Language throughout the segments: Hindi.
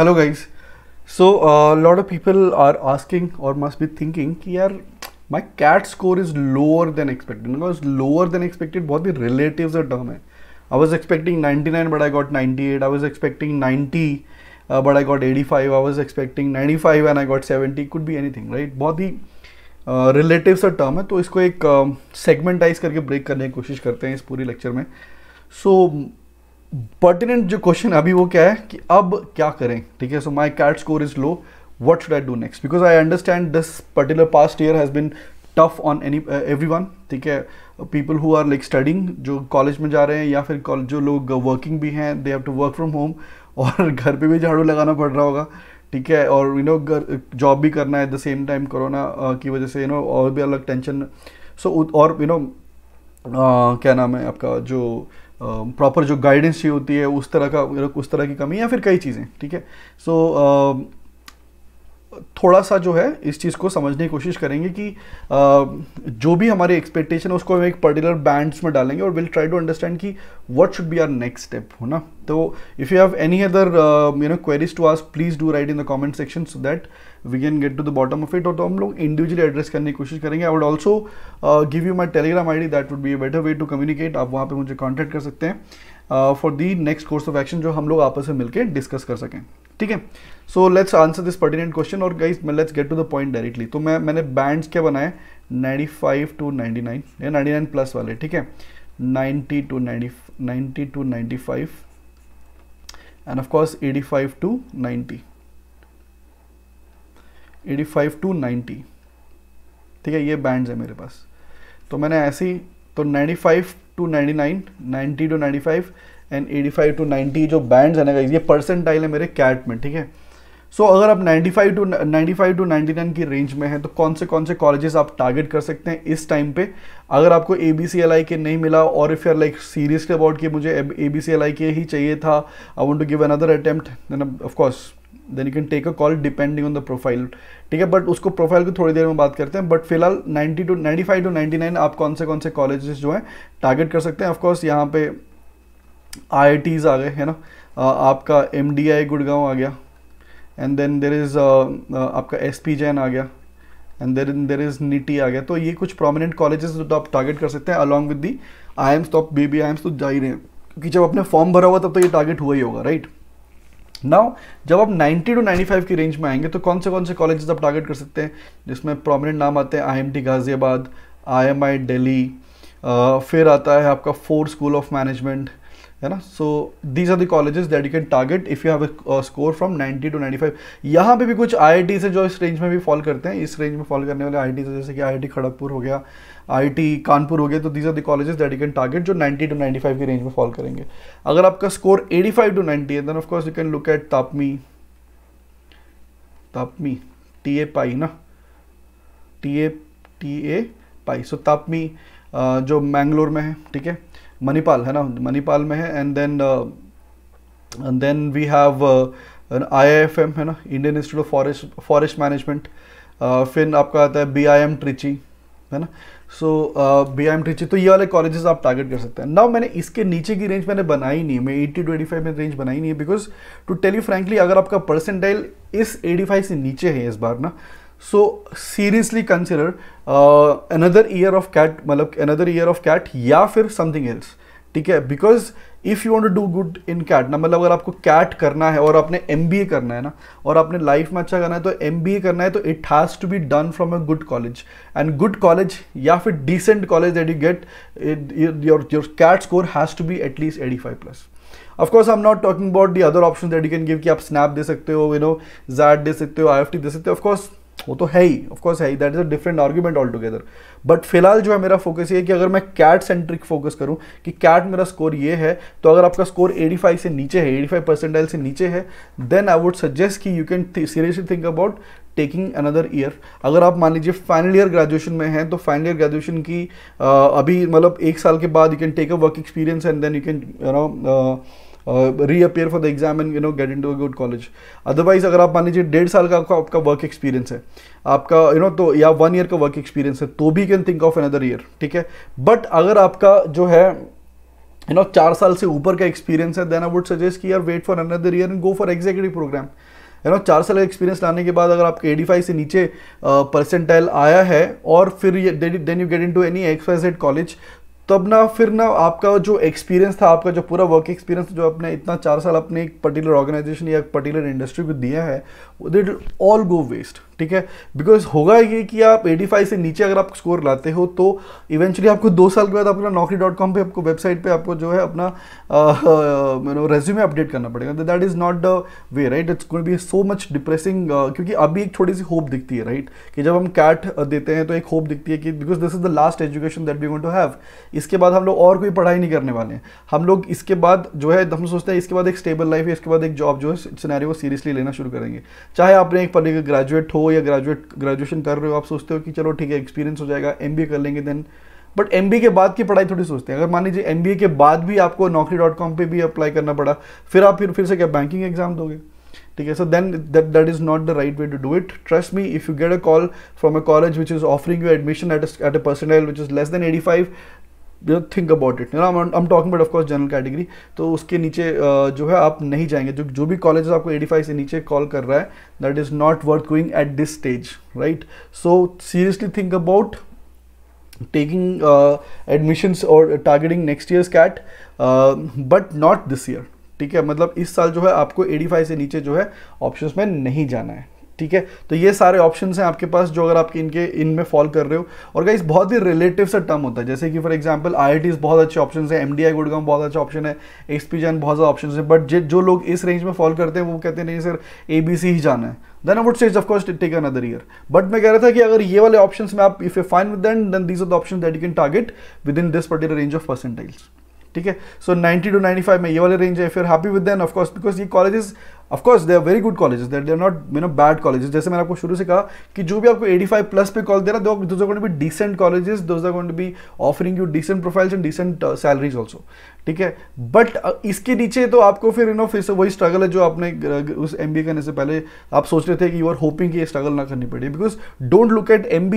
Hello guys so lot of people are asking और मस्ट बी थिंकिंग कि यार my CAT score is lower than expected because lower than expected बहुत ही रिलेटिव सा टर्म है I was expecting 99 but I got 98 I was expecting 90 but I got 85 I was expecting 95 and I got 70 could be anything right बहुत ही रिलेटिव सा टर्म है तो इसको एक सेगमेंटाइज um, uh, करके ब्रेक करने की कोशिश करते हैं इस पूरी लेक्चर में सो so, पर्टिनेंट जो क्वेश्चन अभी वो क्या है कि अब क्या करें ठीक है so my CAT score is low what should I do next because I understand this particular past year has been tough on any every one ठीक है people who are like studying जो कॉलेज में जा रहे हैं या फिर जो लोग वर्किंग भी हैं they have to work from home और घर पर भी झाड़ू लगाना पड़ रहा होगा ठीक है और यू नो घर जॉब भी करना है at the same time corona की वजह से यू नो और भी अलग टेंशन सो और यू नो uh, क्या नाम है आपका जो प्रॉपर जो गाइडेंस चाहिए होती है उस तरह का उस तरह की कमी या फिर कई चीज़ें ठीक है सो थोड़ा सा जो है इस चीज़ को समझने की कोशिश करेंगे कि जो भी हमारे एक्सपेक्टेशन है उसको हम एक पर्टिकुलर बैंड्स में डालेंगे और विल ट्राई टू अंडरस्टैंड कि what should be our next step हो ना तो if you have any other you know queries to ask please do write in the comment section so that we can get to the bottom of it और तो हम लोग इंडिविजुअली एड्रेस करने की कोशिश करेंगे I would also give you my Telegram I D that would be a better way to communicate आप वहाँ पर मुझे कॉन्टैक्ट कर सकते हैं for the next course of action जो हम लोग आपस में मिलकर डिस्कस कर सकें ठीक है so let's answer this pertinent question और guys let's get to the point directly तो मैं मैंने बैंड क्या बनाए 95 टू 99 या 99 प्लस वाले ठीक है 90 to 90 ninety to ninety five and of course eighty five to ninety eighty five to ninety ठीक है ये बैंड्स है मेरे पास तो मैंने ऐसे ही तो 95 to 99 90 to 95 and eighty five to ninety जो बैंड्स है ना ये परसेंटाइल है मेरे कैट में ठीक है सो so, अगर आप 95 टू 95 टू 99 की रेंज में हैं तो कौन से कौन से कॉलेजेस आप टारगेट कर सकते हैं इस टाइम पे अगर आपको A B C L I के नहीं मिला और इफ़ यार लाइक सीरीज के अबाउट कि मुझे A B C L I के ही चाहिए था I want to give another attempt then of course then you can take a call depending on the profile ठीक है बट उसको प्रोफाइल को थोड़ी देर में बात करते हैं बट फिलहाल 90 टू 95 टू 99 आप कौन से कौन से कॉलेजेस जो हैं टारगेट कर सकते हैं ऑफकोर्स यहाँ पे आई आ गए है ना आपका एम डी आई गुड़गांव आ गया एंड देन देर इज़ आपका एस पी जैन आ गया and there in there is NITIE आ गया तो ये कुछ प्रोमिनेंट कॉलेजेस जो तो आप टारगेट कर सकते हैं along with the IIMs तो बी बी आई एम्स तो जा ही रहे हैं क्योंकि जब आपने फॉर्म भरा हुआ तब तो ये टारगेट हुआ ही होगा राइट नाउ जब आप 90 टू 95 की रेंज में आएंगे तो कौन से कौन से कॉलेजेस आप टारगेट कर सकते हैं जिसमें प्रोमिनेंट नाम आते हैं I M T Ghaziabad I M I Delhi फिर आता है आपका फोर स्कूल ऑफ मैनेजमेंट है ना so these are the colleges that you can target if you have score from 90 to 95 यहाँ पे भी कुछ आई से जो इस रेंज में भी फॉल करते हैं इस रेंज में फॉल करने वाले आई से जैसे कि आई खड़गपुर हो गया आई कानपुर हो गया तो these are the colleges that you can target जो 90 टू 95 की रेंज में फॉल करेंगे अगर आपका स्कोर 85 टू नाइनटी है then of course you can look at TAPMI TAPMI T A Pai ना टी ए टी ए पाई सो तापमी जो मैंगलोर में है ठीक है मणिपाल है ना मणिपाल में है and then and then we have I F M है ना Indian Institute of Forest Forest Management फिर आपका आता है बी आई एम ट्रिची है ना so B I M Trichy तो ये वाले कॉलेजेस आप टारगेट कर सकते हैं ना मैंने इसके नीचे की रेंज मैंने बनाई नहीं है मैं एट्टी टू एटी फाइव में रेंज बनाई नहीं है because to tell you frankly अगर आपका परसेंटाइल इस एटी फाइव से नीचे है इस बार ना so seriously consider another year of CAT मतलब अनदर ईयर ऑफ कैट या फिर समथिंग एल्स ठीक है because if you want do good in CAT ना मतलब अगर आपको कैट करना है और आपने एम बी ए करना है ना और आपने लाइफ में अच्छा करना है तो एम बी ए करना है तो it has to be done from a good college and good college या फिर decent college that you get your your CAT score has to be at least eighty five plus of course I am not talking about the other option that you can give कि आप स्नैप दे सकते हो यू नो जैट दे सकते हो आई एफ टी दे सकते हो ऑफकोर्स वो तो है ही ऑफकोर्स है ही that is a different argument all together but फिलहाल जो है मेरा फोकस ये कि अगर मैं कैट सेंट्रिक फोकस करूँ कि कैट मेरा स्कोर ये है तो अगर आपका स्कोर 85 से नीचे है 85 परसेंटाइल से नीचे है देन आई वुड सजेस्ट कि you can seriously think about taking another year अगर आप मान लीजिए फाइनल ईयर ग्रेजुएशन में हैं तो फाइनल ईयर ग्रेजुएशन की uh, अभी मतलब एक साल के बाद you can take a work experience and then you can you know reappear for the exam and you know get in to a good college otherwise अगर आप मान लीजिए डेढ़ साल का आपका वर्क एक्सपीरियंस है आपका यू you नो know, तो या वन ईयर का वर्क एक्सपीरियंस है तो भी can think of another year ठीक है बट अगर आपका जो है यू नो चार साल से ऊपर का एक्सपीरियंस है देन आई वुड सजेस्ट कि यार wait for another year and go for executive program you know चार साल का एक्सपीरियंस लाने के बाद अगर आपके एटी फाइव से नीचे परसेंटाइल आया है और फिर then you get in to any XYZ college तो अब ना फिर ना आपका जो एक्सपीरियंस था आपका जो पूरा वर्क एक्सपीरियंस जो आपने इतना चार साल अपने एक पर्टिकुलर ऑर्गेनाइजेशन या पर्टिकुलर इंडस्ट्री को दिया है दिट ऑल गो वेस्ट ठीक है बिकॉज होगा ये कि आप 85 से नीचे अगर आप स्कोर लाते हो तो इवेंचुअली आपको दो साल के बाद अपना नौकरी डॉट कॉम पर आपको वेबसाइट पर आपको जो है अपना रेज्यूमे अपडेट मतलब करना पड़ेगा that is not the way right it's going be so much depressing क्योंकि अभी एक थोड़ी सी होप दिखती है राइट right? कि जब हम कैट देते हैं तो एक होप दिखती है कि because this is the last education that we want to have इसके बाद हम लोग और कोई पढ़ाई नहीं करने वाले हैं हम लोग इसके बाद जो है हम सोचते हैं इसके बाद एक स्टेबल लाइफ है इसके बाद एक जॉब जो है सिनारी वो सीरियसली लेना शुरू करेंगे चाहे आपने एक पढ़े ग्रेजुएट हो या ग्रेजुएट ग्रेजुएशन कर रहे हो आप सोचते हो कि चलो ठीक है एक्सपीरियंस हो जाएगा एम कर लेंगे देन बट एम के बाद की पढ़ाई थोड़ी सोचते हैं अगर मान लीजिए एम के बाद भी आपको नौकरी डॉट कॉम पर भी अप्लाई करना पड़ा फिर आप फिर फिर से क्या बैंकिंग एग्जाम दोगे ठीक है so then that that is not the right way to do it trust me if you get a call from a college which is offering you admission at at a personal which is less than eighty five you know think about it I am talking but of course general category तो उसके नीचे uh, जो है आप नहीं जाएंगे जो जो भी कॉलेज आपको 85 से नीचे कॉल कर रहा है that is not worth going at this stage right so seriously think about taking admissions और targeting next year CAT but not this year ठीक है मतलब इस साल जो है आपको 85 से नीचे जो है ऑप्शंस में नहीं जाना है ठीक है तो ये सारे ऑप्शन हैं आपके पास जो अगर आप इनके इनमें फॉल कर रहे हो और गाइस बहुत ही रिलेटिव सा टर्म होता है जैसे कि फॉर एग्जाम्पल आई बहुत अच्छे ऑप्शन है एम डी आई गुड़गांव बहुत अच्छा ऑप्शन है पी जैन बहुत ज़्यादा ऑप्शन है बट जो लोग इस रेंज में फॉल करते हैं वो कहते हैं नहीं सर ए ही जाना है then I would say of course take another year but मैं कह रहा था कि अगर ये वाले ऑप्शन में आप if a fine with then these are the option that you can target within this particular range of percentiles ठीक है सो 90 टू 95 में ये वाले रेंज है फिर happy with then of course because ये colleges of course they are very good colleges there there not may no bad colleges जैसे मैंने आपको शुरू से कहा कि जो भी आपको 85 प्लस पे कॉल दे रहा है those are be decent colleges those are be offering you decent profiles and decent salaries also ठीक है बट uh, इसके नीचे तो आपको फिर यू नो फिर से वही स्ट्रगल है जो आपने uh, उस एम करने से पहले आप सोच रहे थे कि यू आर होपिंग कि ये स्ट्रगल ना करनी पड़े because don't look at M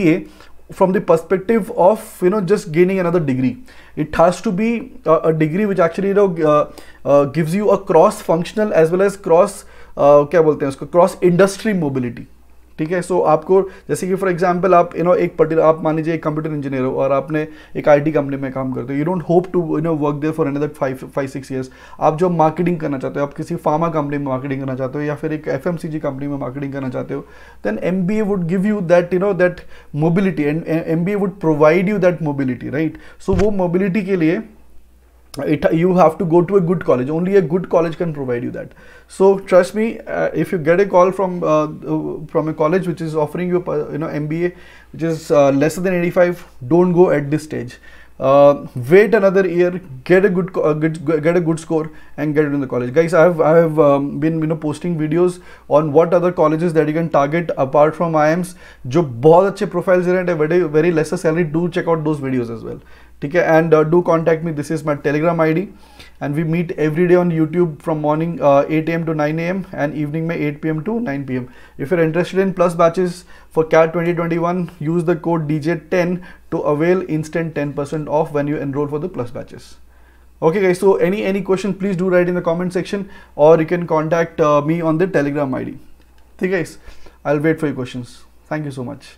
from the perspective of you know just gaining another degree it has to be a, a degree which actually you know uh, uh, gives you a cross functional as well as cross uh, क्या बोलते हैं उसको क्रॉस इंडस्ट्री ठीक है सो आपको जैसे कि फॉर एग्जांपल आप यू नो एक पर्टिकुलर आप मान लीजिए एक कंप्यूटर इंजीनियर हो और आपने एक आईटी कंपनी में काम करते हो you don't hope to you know work there for another five five six years आप जो मार्केटिंग करना चाहते हो आप किसी फार्मा कंपनी में मार्केटिंग करना चाहते हो या फिर एक एफ कंपनी में मार्केटिंग करना चाहते हो then M would give you that you know that mobility and M would provide you that mobility right so वो मोबिलिटी के लिए it, you have to go to a good college only a good college can provide you that so trust me uh, if you get a call from uh, from a college which is offering you you know mba which is uh, lesser than 85 don't go at this stage uh, wait another year get a good uh, get, get a good score and get in the college guys i have i have um, been you know posting videos on what other colleges that you can target apart from ims jo bahut profiles hai at a very, very lesser salary do check out those videos as well ठीक है and do contact me this is my Telegram I D and we meet every day on YouTube from morning eight A M to nine A M and evening में eight P M to nine P M if you're interested in plus batches for CAT twenty twenty one use the code D J ten to avail instant ten percent off when you enroll for the plus batches okay guys so any any question please do write in the comment section or you can contact uh, me on the telegram id okay guys i'll wait for your questions thank you so much